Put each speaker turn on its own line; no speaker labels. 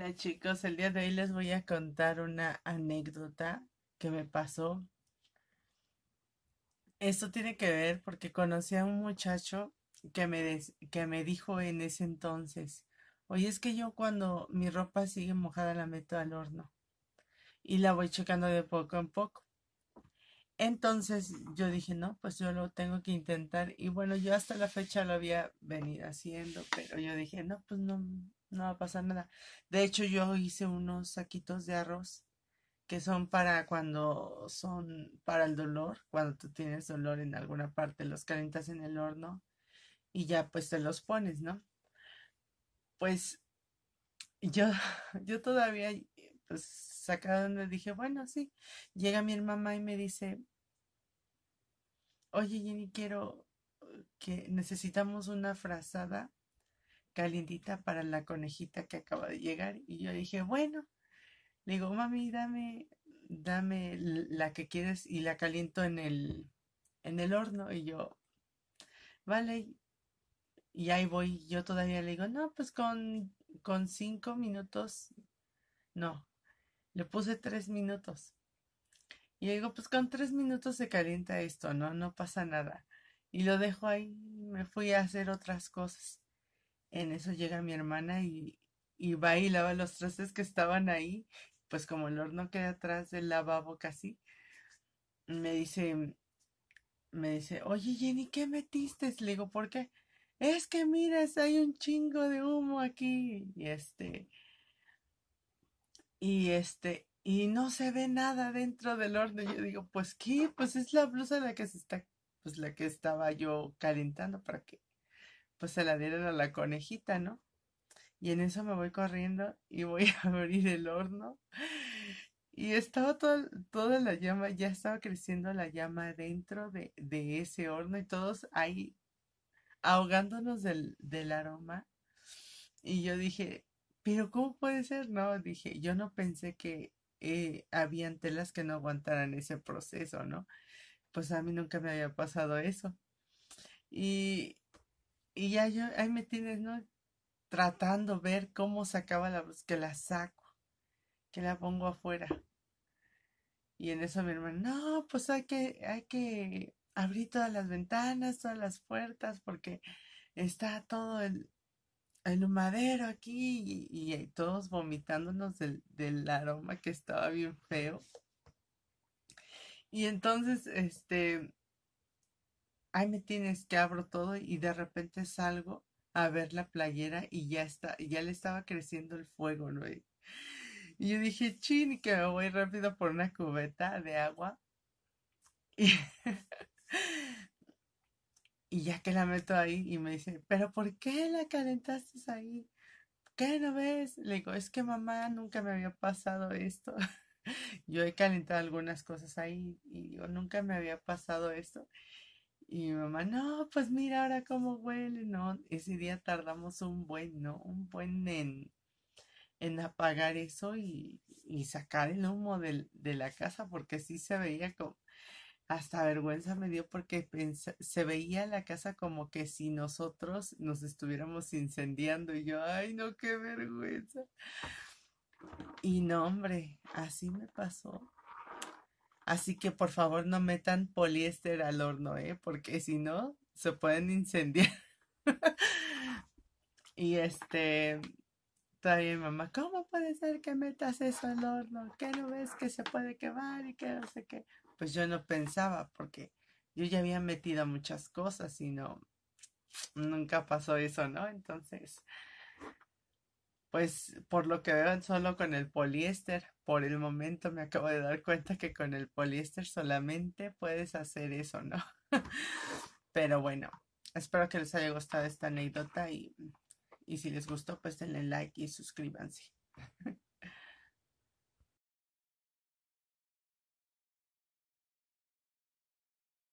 Hola chicos, el día de hoy les voy a contar una anécdota que me pasó. Esto tiene que ver porque conocí a un muchacho que me, que me dijo en ese entonces, oye es que yo cuando mi ropa sigue mojada la meto al horno y la voy checando de poco en poco. Entonces yo dije, no, pues yo lo tengo que intentar. Y bueno, yo hasta la fecha lo había venido haciendo, pero yo dije, no, pues no, no va a pasar nada. De hecho, yo hice unos saquitos de arroz que son para cuando son para el dolor, cuando tú tienes dolor en alguna parte, los calentas en el horno y ya pues te los pones, ¿no? Pues yo, yo todavía pues sacado donde dije, bueno, sí. Llega mi mamá y me dice, oye Jenny, quiero eh, que necesitamos una frazada calientita para la conejita que acaba de llegar. Y yo dije, bueno, le digo, mami, dame, dame la que quieres y la caliento en el, en el horno. Y yo, vale, y ahí voy, yo todavía le digo, no, pues con, con cinco minutos, no, le puse tres minutos y digo, pues con tres minutos se calienta esto, ¿no? No pasa nada. Y lo dejo ahí, me fui a hacer otras cosas. En eso llega mi hermana y, y va y lava los trastes que estaban ahí. Pues como el horno queda atrás del lavabo casi, me dice, me dice, oye Jenny, ¿qué metiste? Le digo, ¿por qué? Es que miras, hay un chingo de humo aquí. Y este, y este, y no se ve nada dentro del horno. Y yo digo, pues qué, pues es la blusa la que se está, pues la que estaba yo calentando para que pues se la dieran a la conejita, ¿no? Y en eso me voy corriendo y voy a abrir el horno. Y estaba toda, toda la llama, ya estaba creciendo la llama dentro de, de ese horno y todos ahí ahogándonos del, del aroma. Y yo dije, pero ¿cómo puede ser? No, dije, yo no pensé que eh, habían telas que no aguantaran ese proceso, ¿no? Pues a mí nunca me había pasado eso. Y, y ya yo, ahí me tienes, ¿no? Tratando ver cómo sacaba la luz, pues, que la saco, que la pongo afuera. Y en eso mi hermano, no, pues hay que, hay que abrir todas las ventanas, todas las puertas, porque está todo el, en madero aquí y, eh, todos vomitándonos del, del, aroma que estaba bien feo. Y entonces, este, ahí me tienes que abro todo y de repente salgo a ver la playera y ya está, ya le estaba creciendo el fuego, ¿no? Y yo dije, chin, que me voy rápido por una cubeta de agua. Y y ya que la meto ahí y me dice, pero ¿por qué la calentaste ahí? ¿Qué no ves? Le digo, es que mamá nunca me había pasado esto. Yo he calentado algunas cosas ahí y yo nunca me había pasado esto. Y mi mamá, no, pues mira ahora cómo huele. No, ese día tardamos un buen, ¿no? Un buen en, en apagar eso y, sacar el humo de, de la casa porque sí se veía como hasta vergüenza me dio porque se veía la casa como que si nosotros nos estuviéramos incendiando y yo, ay, no, qué vergüenza. Y no, hombre, así me pasó. Así que por favor no metan poliéster al horno, ¿eh? Porque si no, se pueden incendiar. y este, todavía mi mamá, ¿cómo puede ser que metas eso al horno? ¿Qué no ves que se puede quemar y qué no sé qué? pues yo no pensaba porque yo ya había metido muchas cosas y no, nunca pasó eso, ¿no? Entonces, pues por lo que veo solo con el poliéster, por el momento me acabo de dar cuenta que con el poliéster solamente puedes hacer eso, ¿no? Pero bueno, espero que les haya gustado esta anécdota y, y si les gustó, pues denle like y suscríbanse.